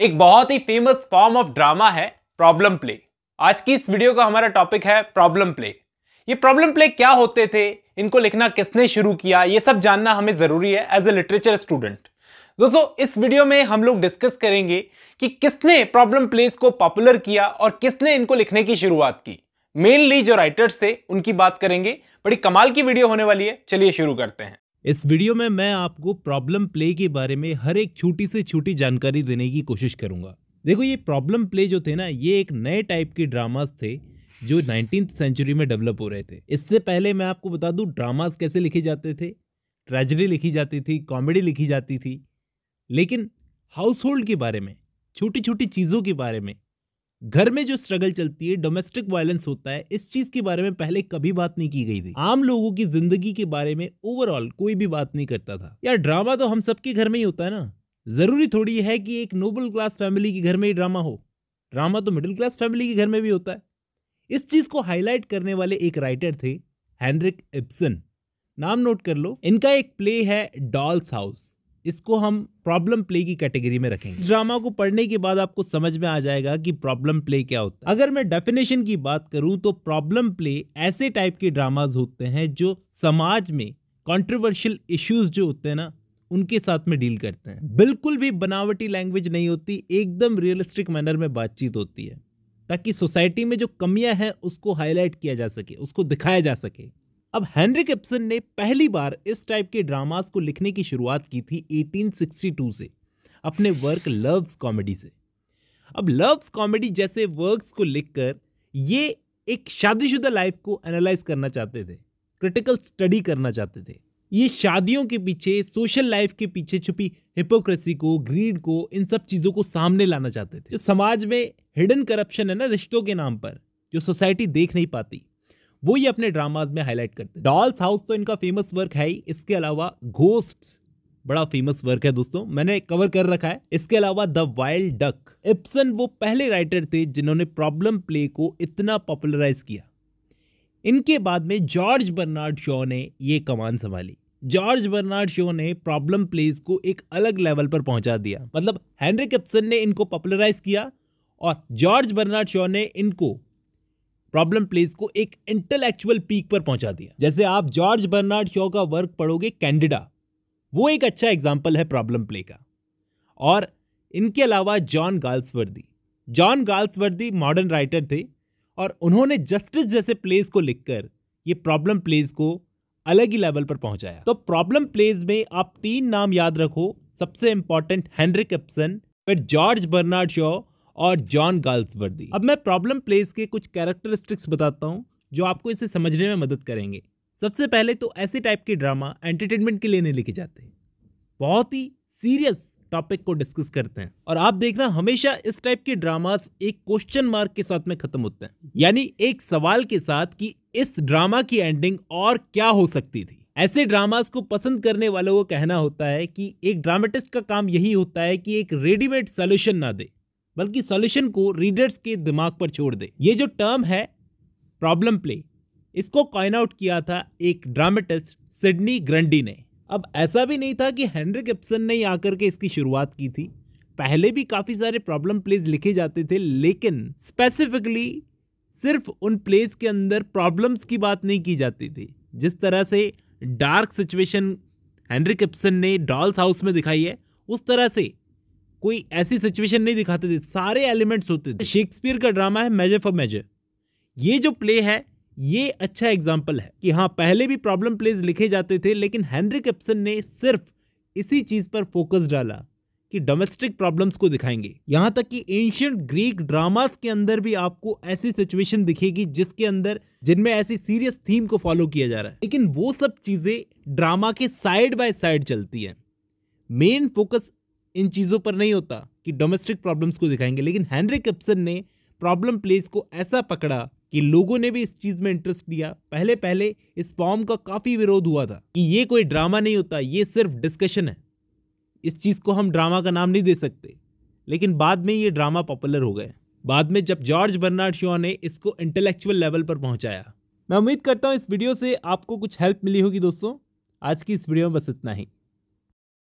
एक बहुत ही फेमस फॉर्म ऑफ ड्रामा है प्रॉब्लम प्ले आज की इस वीडियो का हमारा टॉपिक है प्रॉब्लम प्ले ये प्रॉब्लम प्ले क्या होते थे इनको लिखना किसने शुरू किया ये सब जानना हमें जरूरी है एज ए लिटरेचर स्टूडेंट दोस्तों इस वीडियो में हम लोग डिस्कस करेंगे कि किसने प्रॉब्लम प्लेस को पॉपुलर किया और किसने इनको लिखने की शुरुआत की मेनली जो राइटर्स थे उनकी बात करेंगे बड़ी कमाल की वीडियो होने वाली है चलिए शुरू करते हैं इस वीडियो में मैं आपको प्रॉब्लम प्ले के बारे में हर एक छोटी से छोटी जानकारी देने की कोशिश करूंगा देखो ये प्रॉब्लम प्ले जो थे ना ये एक नए टाइप के ड्रामास थे जो नाइनटीन सेंचुरी में डेवलप हो रहे थे इससे पहले मैं आपको बता दूँ ड्रामास कैसे लिखे जाते थे ट्रेजडी लिखी जाती थी कॉमेडी लिखी जाती थी लेकिन हाउस होल्ड के बारे में छोटी छोटी चीज़ों के बारे में घर में जो स्ट्रगल चलती है डोमेस्टिक वायलेंस होता है इस चीज के बारे में पहले कभी बात नहीं की गई थी आम लोगों की जिंदगी के बारे में ओवरऑल कोई भी बात नहीं करता था यार ड्रामा तो हम सबके घर में ही होता है ना जरूरी थोड़ी है कि एक नोबल क्लास फैमिली के घर में ही ड्रामा हो ड्रामा तो मिडिल क्लास फैमिली के घर में भी होता है इस चीज को हाईलाइट करने वाले एक राइटर थे हैंनरिक इप्सन नाम नोट कर लो इनका एक प्ले है डॉल्स हाउस इसको हम प्रॉब्लम प्ले की कैटेगरी में रखेंगे ड्रामा को पढ़ने के बाद आपको समझ में आ जाएगा कि प्रॉब्लम प्ले क्या होता है अगर मैं डेफिनेशन की बात करूं तो प्रॉब्लम प्ले ऐसे टाइप के ड्रामाज होते हैं जो समाज में कॉन्ट्रोवर्शियल इश्यूज जो होते हैं ना उनके साथ में डील करते हैं बिल्कुल भी बनावटी लैंग्वेज नहीं होती एकदम रियलिस्टिक मैनर में बातचीत होती है ताकि सोसाइटी में जो कमियां हैं उसको हाईलाइट किया जा सके उसको दिखाया जा सके अब हेनरिक किप्सन ने पहली बार इस टाइप के ड्रामास को लिखने की शुरुआत की थी 1862 से अपने वर्क लव्स कॉमेडी से अब लव्स कॉमेडी जैसे वर्क्स को लिखकर ये एक शादीशुदा लाइफ को एनालाइज करना चाहते थे क्रिटिकल स्टडी करना चाहते थे ये शादियों के पीछे सोशल लाइफ के पीछे छुपी हिपोक्रेसी को ग्रीड को इन सब चीज़ों को सामने लाना चाहते थे जो समाज में हिडन करप्शन है ना रिश्तों के नाम पर जो सोसाइटी देख नहीं पाती वो ये अपने ड्रामाज में हाईलाइट करते डॉल्स हाउस तो इनका फेमस वर्क है ही इसके अलावा घोस्ट बड़ा फेमस वर्क है दोस्तों मैंने कवर कर रखा है इसके अलावा द वाइल्ड डक इप्सन वो पहले राइटर थे जिन्होंने प्रॉब्लम प्ले को इतना पॉपुलराइज किया इनके बाद में जॉर्ज बर्नार्ड शो ने ये कमान संभाली जॉर्ज बर्नार्ड शो ने प्रॉब्लम प्लेज को एक अलग लेवल पर पहुंचा दिया मतलब हैनरिक इप्सन ने इनको पॉपुलराइज किया और जॉर्ज बर्नार्ड शो ने इनको प्रॉब्लम प्लेस को एक इंटेलेक्चुअल पीक पर पहुंचा दिया जैसे आप जॉर्ज बर्नार्ड शॉ का वर्क पढ़ोगे कैंडिडा वो एक अच्छा एग्जाम्पल है प्रॉब्लम प्ले का और इनके अलावा John Galsworthy John Galsworthy modern writer थे और उन्होंने जस्टिस जैसे प्लेस को लिखकर ये प्रॉब्लम प्लेस को अलग ही लेवल पर पहुंचाया तो प्रॉब्लम प्लेस में आप तीन नाम याद रखो सबसे इंपॉर्टेंट हेनरिक एप्सन फिर जॉर्ज बर्नार्ड शॉ और जॉन गाल्सबर्दी अब मैं प्रॉब्लम प्लेस के कुछ कैरेक्टरिस्टिक्स बताता हूँ जो आपको इसे समझने में मदद करेंगे सबसे पहले तो ऐसे टाइप के ड्रामा एंटरटेनमेंट के लिए नहीं लिखे जाते बहुत ही सीरियस टॉपिक को डिस्कस करते हैं और आप देखना हमेशा इस टाइप के ड्रामास एक क्वेश्चन मार्क के साथ में खत्म होते हैं यानी एक सवाल के साथ कि इस ड्रामा की एंडिंग और क्या हो सकती थी ऐसे ड्रामास को पसंद करने वालों को कहना होता है कि एक ड्रामेटिस्ट का काम यही होता है कि एक रेडीमेड सोल्यूशन ना दे बल्कि सॉल्यूशन को रीडर्स के दिमाग पर छोड़ दे ये जो टर्म है प्रॉब्लम प्ले इसको कॉइन आउट किया था एक ड्रामेटिस्ट सिडनी ग्रंडी ने अब ऐसा भी नहीं था कि हेनरी एप्सन ने ही आकर के इसकी शुरुआत की थी पहले भी काफ़ी सारे प्रॉब्लम प्लेज लिखे जाते थे लेकिन स्पेसिफिकली सिर्फ उन प्लेज के अंदर प्रॉब्लम्स की बात नहीं की जाती थी जिस तरह से डार्क सिचुएशन हेनरी एप्सन ने डॉल्स हाउस में दिखाई है उस तरह से कोई ऐसी सिचुएशन नहीं दिखाते थे सारे एलिमेंट्स होते थे शेक्सपियर का ड्रामा है मेजर फॉर मेजर ये जो प्ले है ये अच्छा एग्जाम्पल है कि हाँ पहले भी प्रॉब्लम प्लेज लिखे जाते थे लेकिन हेनरी एप्सन ने सिर्फ इसी चीज़ पर फोकस डाला कि डोमेस्टिक प्रॉब्लम्स को दिखाएंगे यहां तक कि एंशियंट ग्रीक ड्रामास के अंदर भी आपको ऐसी सिचुएशन दिखेगी जिसके अंदर जिनमें ऐसी सीरियस थीम को फॉलो किया जा रहा है लेकिन वो सब चीज़ें ड्रामा के साइड बाय साइड चलती है मेन फोकस इन चीज़ों पर नहीं होता कि डोमेस्टिक प्रॉब्लम्स को दिखाएंगे लेकिन हैंनरी कैप्सन ने प्रॉब्लम प्लेस को ऐसा पकड़ा कि लोगों ने भी इस चीज़ में इंटरेस्ट लिया पहले पहले इस फॉर्म का काफ़ी विरोध हुआ था कि ये कोई ड्रामा नहीं होता ये सिर्फ डिस्कशन है इस चीज़ को हम ड्रामा का नाम नहीं दे सकते लेकिन बाद में ये ड्रामा पॉपुलर हो गए बाद में जब जॉर्ज बर्नार्ड शॉ ने इसको इंटेलेक्चुअल लेवल पर पहुंचाया मैं उम्मीद करता हूं इस वीडियो से आपको कुछ हेल्प मिली होगी दोस्तों आज की इस वीडियो में बस इतना ही